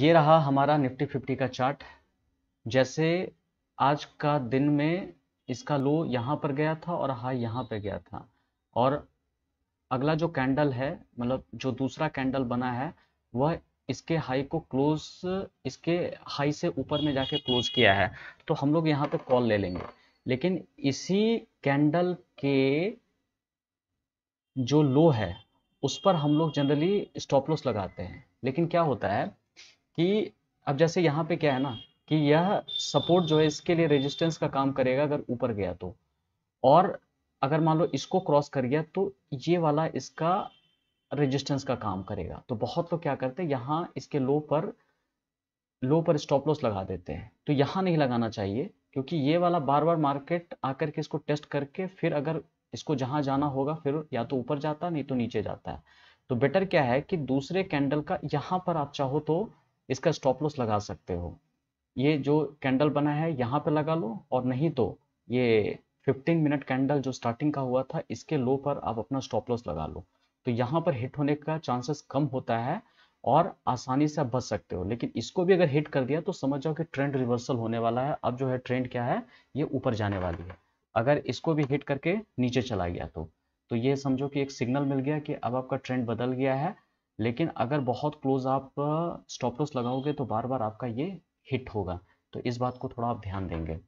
ये रहा हमारा निफ्टी फिफ्टी का चार्ट जैसे आज का दिन में इसका लो यहाँ पर गया था और हाई यहाँ पर गया था और अगला जो कैंडल है मतलब जो दूसरा कैंडल बना है वह इसके हाई को क्लोज इसके हाई से ऊपर में जाके क्लोज किया है तो हम लोग यहाँ पे कॉल ले लेंगे लेकिन इसी कैंडल के जो लो है उस पर हम लोग जनरली स्टॉप लॉस लगाते हैं लेकिन क्या होता है कि अब जैसे यहाँ पे क्या है ना कि यह सपोर्ट जो है इसके लिए रेजिस्टेंस का काम करेगा अगर ऊपर गया तो और अगर मान लो इसको क्रॉस कर गया तो ये वाला इसका रेजिस्टेंस का काम करेगा तो बहुत लोग क्या करते हैं यहाँ इसके लो पर लो पर स्टॉप लॉस लगा देते हैं तो यहाँ नहीं लगाना चाहिए क्योंकि ये वाला बार बार मार्केट आकर के इसको टेस्ट करके फिर अगर इसको जहाँ जाना होगा फिर या तो ऊपर जाता नहीं तो नीचे जाता है तो बेटर क्या है कि दूसरे कैंडल का यहाँ पर आप चाहो तो इसका स्टॉप लॉस लगा सकते हो ये जो कैंडल बना है यहाँ पे लगा लो और नहीं तो ये 15 मिनट कैंडल जो स्टार्टिंग का हुआ था इसके लो पर आप अपना स्टॉप लॉस लगा लो तो यहाँ पर हिट होने का चांसेस कम होता है और आसानी से आप बच सकते हो लेकिन इसको भी अगर हिट कर दिया तो समझ जाओ कि ट्रेंड रिवर्सल होने वाला है अब जो है ट्रेंड क्या है ये ऊपर जाने वाली है अगर इसको भी हिट करके नीचे चला गया तो तो ये समझो कि एक सिग्नल मिल गया कि अब आपका ट्रेंड बदल गया है लेकिन अगर बहुत क्लोज आप स्टॉप लॉस लगाओगे तो बार बार आपका ये हिट होगा तो इस बात को थोड़ा आप ध्यान देंगे